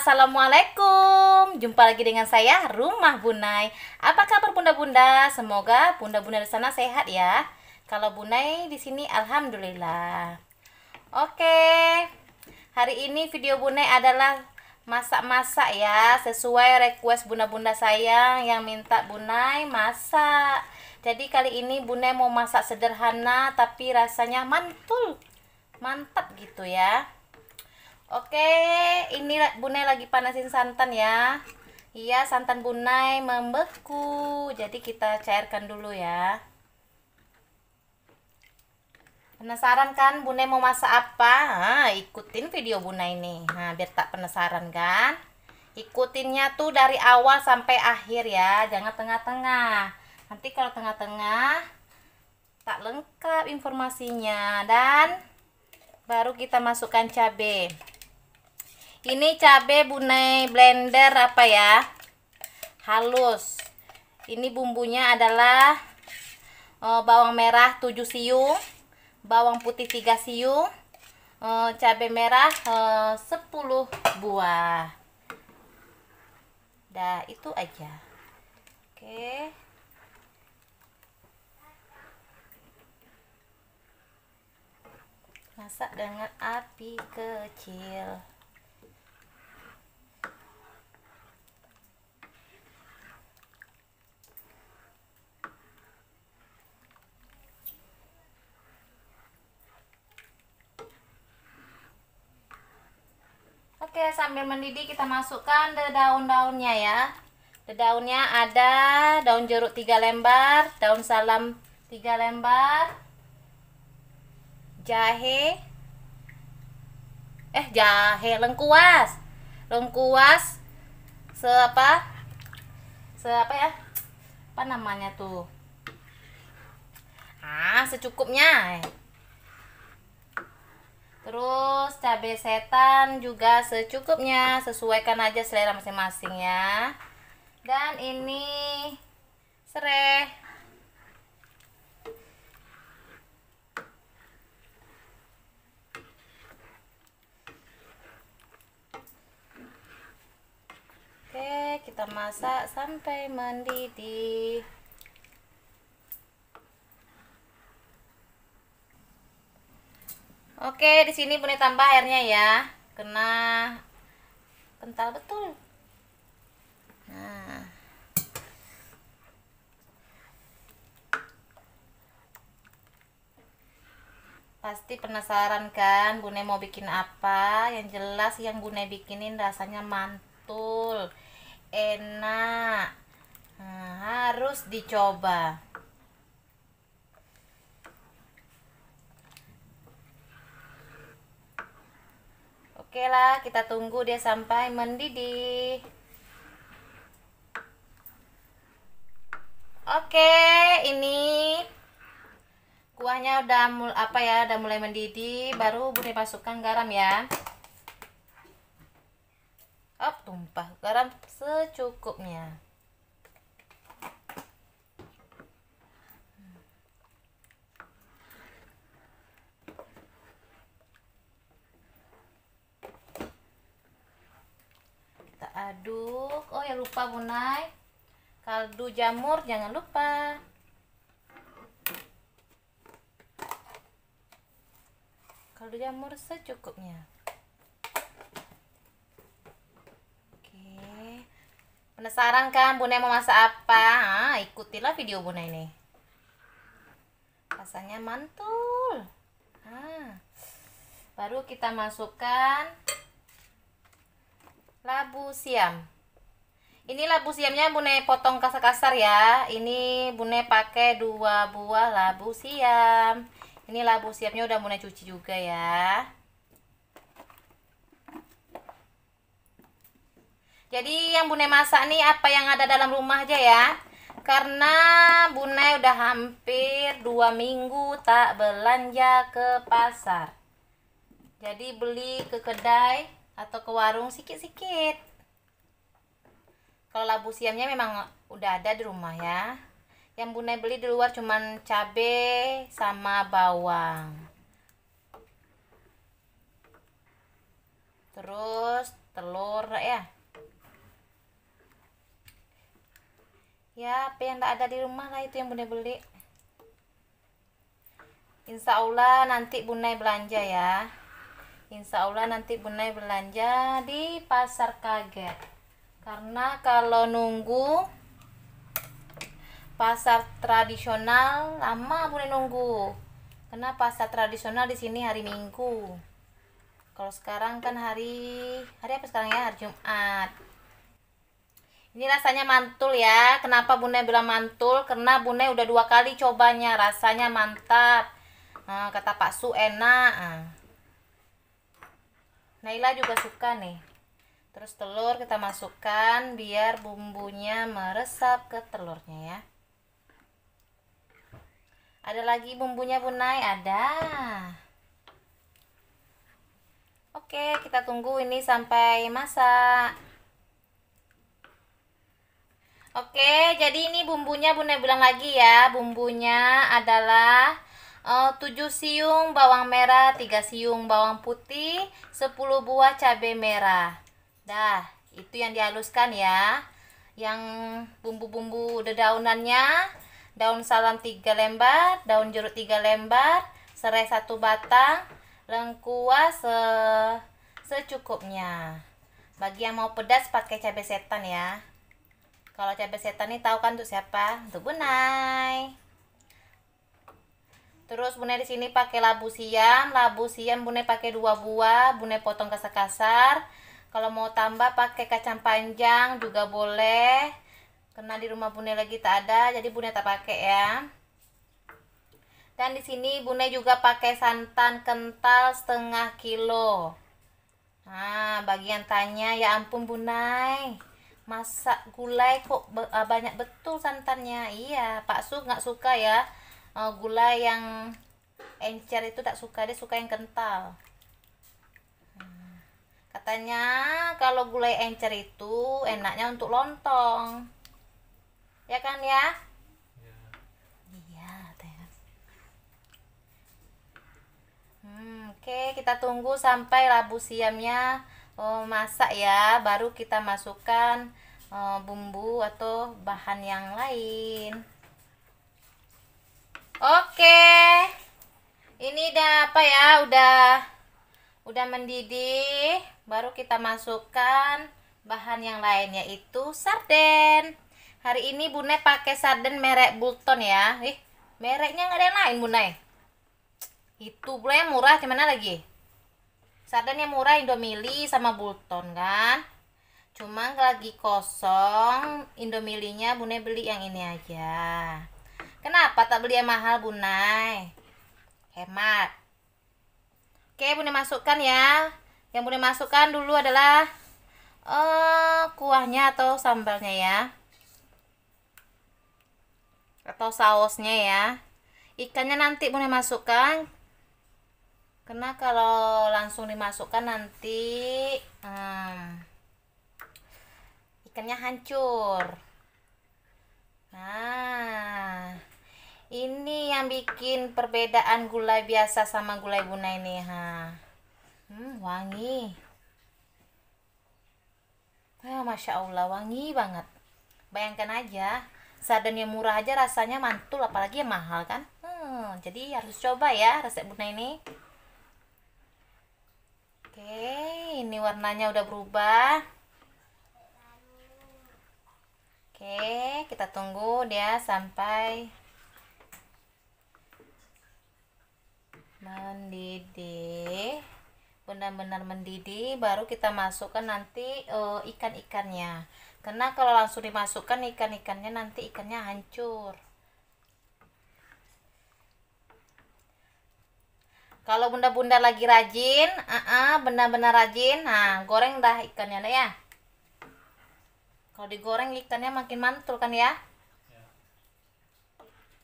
Assalamualaikum Jumpa lagi dengan saya Rumah Bunai Apa kabar bunda-bunda? Semoga bunda-bunda di sana sehat ya Kalau Bunai di sini Alhamdulillah Oke Hari ini video Bunai adalah Masak-masak ya Sesuai request bunda-bunda sayang Yang minta Bunai masak Jadi kali ini Bunai mau masak sederhana Tapi rasanya mantul Mantap gitu ya Oke, ini Bunai lagi panasin santan ya. Iya, santan Bunai membeku. Jadi kita cairkan dulu ya. Penasaran kan Bunai mau masak apa? Nah, ikutin video Bunai ini, Nah, biar tak penasaran kan? Ikutinnya tuh dari awal sampai akhir ya, jangan tengah-tengah. Nanti kalau tengah-tengah tak lengkap informasinya dan baru kita masukkan cabai ini cabe bunai blender apa ya halus ini bumbunya adalah e, bawang merah 7 siung bawang putih 3 siung e, cabe merah e, eh, 10 buah dah itu aja oke masak dengan api kecil sambil mendidih kita masukkan daun-daunnya ya daunnya ada daun jeruk 3 lembar daun salam 3 lembar jahe eh jahe lengkuas lengkuas seapa seapa ya apa namanya tuh ah secukupnya Terus cabai setan juga secukupnya, sesuaikan aja selera masing-masing ya. Dan ini serai. Oke, kita masak sampai mendidih. Oke, di sini punya tambah airnya ya. Kena kental betul. Nah. Pasti penasaran kan Bune mau bikin apa? Yang jelas yang Bune bikinin rasanya mantul. Enak. Nah, harus dicoba. Oke lah, kita tunggu dia sampai mendidih. Oke, ini kuahnya udah mul apa ya, udah mulai mendidih, baru bunyi masukkan garam ya. Oh, tumpah garam secukupnya. aduk oh ya lupa bunai kaldu jamur jangan lupa kaldu jamur secukupnya oke penasaran kan bunai mau masak apa ah, ikutilah video bunai ini rasanya mantul ah. baru kita masukkan Labu siam. Ini labu siamnya Bune potong kasar-kasar ya. Ini Bune pakai dua buah labu siam. Ini labu siamnya udah Bune cuci juga ya. Jadi yang Bune masak nih apa yang ada dalam rumah aja ya karena bune udah hampir dua minggu tak belanja ke pasar jadi beli ke kedai atau ke warung sikit-sikit kalau labu siamnya memang udah ada di rumah ya yang bunai beli di luar cuman cabe sama bawang terus telur ya ya apa yang tak ada di rumah lah itu yang bunda beli insya Allah nanti bunda belanja ya Insya Allah nanti Bunda belanja di pasar kaget karena kalau nunggu pasar tradisional lama Bunda nunggu karena pasar tradisional di sini hari Minggu kalau sekarang kan hari hari apa sekarang ya hari Jumat ini rasanya mantul ya kenapa Bunda bilang mantul karena Bunda udah dua kali cobanya rasanya mantap eh, kata Pak Su enak eh. Naila juga suka nih terus telur kita masukkan biar bumbunya meresap ke telurnya ya ada lagi bumbunya bunai ada oke kita tunggu ini sampai masak oke jadi ini bumbunya bunai bilang lagi ya bumbunya adalah Eh, uh, 7 siung bawang merah, 3 siung bawang putih, 10 buah cabai merah. Dah, itu yang dihaluskan ya. Yang bumbu-bumbu dedaunannya, daun salam 3 lembar, daun jeruk 3 lembar, serai 1 batang, lengkuas se secukupnya. Bagi yang mau pedas pakai cabai setan ya. Kalau cabai setan ini tahu kan untuk siapa? Untuk Bunai. Terus bune di sini pakai labu siam, labu siam bune pakai dua buah, bune potong kasar-kasar. Kalau mau tambah pakai kacang panjang juga boleh. Karena di rumah bune lagi tak ada, jadi bune tak pakai ya. Dan di sini bune juga pakai santan kental setengah kilo. Nah, bagian tanya ya ampun bunai. Masak gulai kok ah, banyak betul santannya. Iya, Pak Su nggak suka ya uh, gula yang encer itu tak suka dia suka yang kental hmm. katanya kalau gulai encer itu enaknya untuk lontong ya kan ya iya ya, oke kita tunggu sampai labu siamnya oh, masak ya baru kita masukkan oh, bumbu atau bahan yang lain Oke. Ini udah apa ya? Udah udah mendidih, baru kita masukkan bahan yang lain yaitu sarden. Hari ini Bune pakai sarden merek Bulton ya. Ih, mereknya nggak ada yang lain Bune. Itu yang murah gimana lagi? Sarden yang murah Indomili sama Bulton kan. Cuma lagi kosong Indomilinya Bune beli yang ini aja. Kenapa tak beli yang mahal, Bunai? Hemat. Oke, Bunda masukkan ya. Yang Bunda masukkan dulu adalah uh, kuahnya atau sambalnya ya. Atau sausnya ya. Ikannya nanti Bunda masukkan. Karena kalau langsung dimasukkan nanti hmm, ikannya hancur. Nah, ini yang bikin perbedaan gulai biasa sama gulai buna ini ha hmm, wangi Wah, masya allah wangi banget bayangkan aja sadan yang murah aja rasanya mantul apalagi yang mahal kan hmm, jadi harus coba ya resep buna ini oke ini warnanya udah berubah oke kita tunggu dia sampai mendidih benar-benar mendidih baru kita masukkan nanti uh, ikan-ikannya karena kalau langsung dimasukkan ikan-ikannya nanti ikannya hancur kalau bunda-bunda lagi rajin uh -uh, benar-benar rajin nah goreng dah ikannya ya kalau digoreng ikannya makin mantul kan ya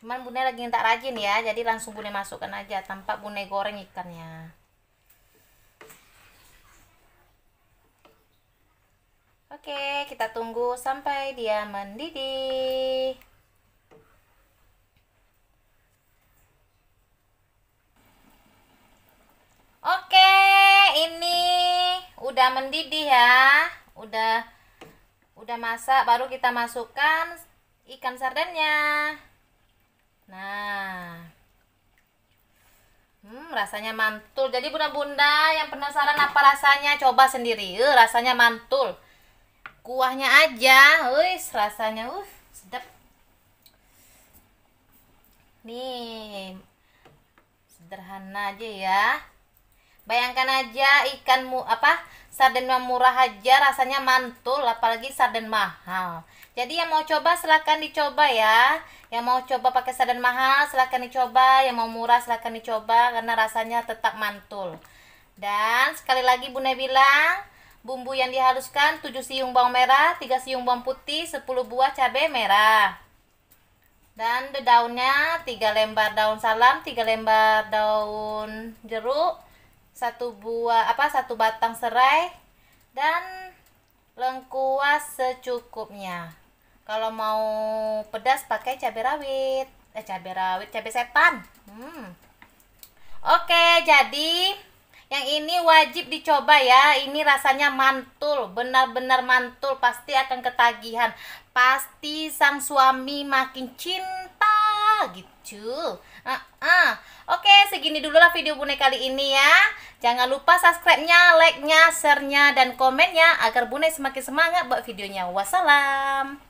cuman bunda lagi tak rajin ya jadi langsung bunda masukkan aja tanpa bunda goreng ikannya Oke, kita tunggu sampai dia mendidih. Oke, ini udah mendidih ya. Udah udah masak, baru kita masukkan ikan sardennya. Nah. Hmm, rasanya mantul. Jadi bunda-bunda yang penasaran apa rasanya, coba sendiri. Uh, rasanya mantul. Kuahnya aja, wis rasanya uh sedap. Nih. Sederhana aja ya. Bayangkan aja ikan mu apa sarden murah aja rasanya mantul apalagi sarden mahal. Jadi yang mau coba silahkan dicoba ya. Yang mau coba pakai sarden mahal silahkan dicoba, yang mau murah silahkan dicoba karena rasanya tetap mantul. Dan sekali lagi Bunda bilang bumbu yang dihaluskan 7 siung bawang merah, 3 siung bawang putih, 10 buah cabai merah. Dan dedaunnya 3 lembar daun salam, 3 lembar daun jeruk, satu buah apa satu batang serai dan lengkuas secukupnya kalau mau pedas pakai cabai rawit eh cabai rawit cabai setan hmm. oke jadi yang ini wajib dicoba ya ini rasanya mantul benar-benar mantul pasti akan ketagihan pasti sang suami makin cinta gitu. Uh, uh. Oke, segini dulu lah video Bune kali ini ya. Jangan lupa subscribe-nya, like-nya, share-nya, dan komen-nya agar Bune semakin semangat buat videonya. Wassalam.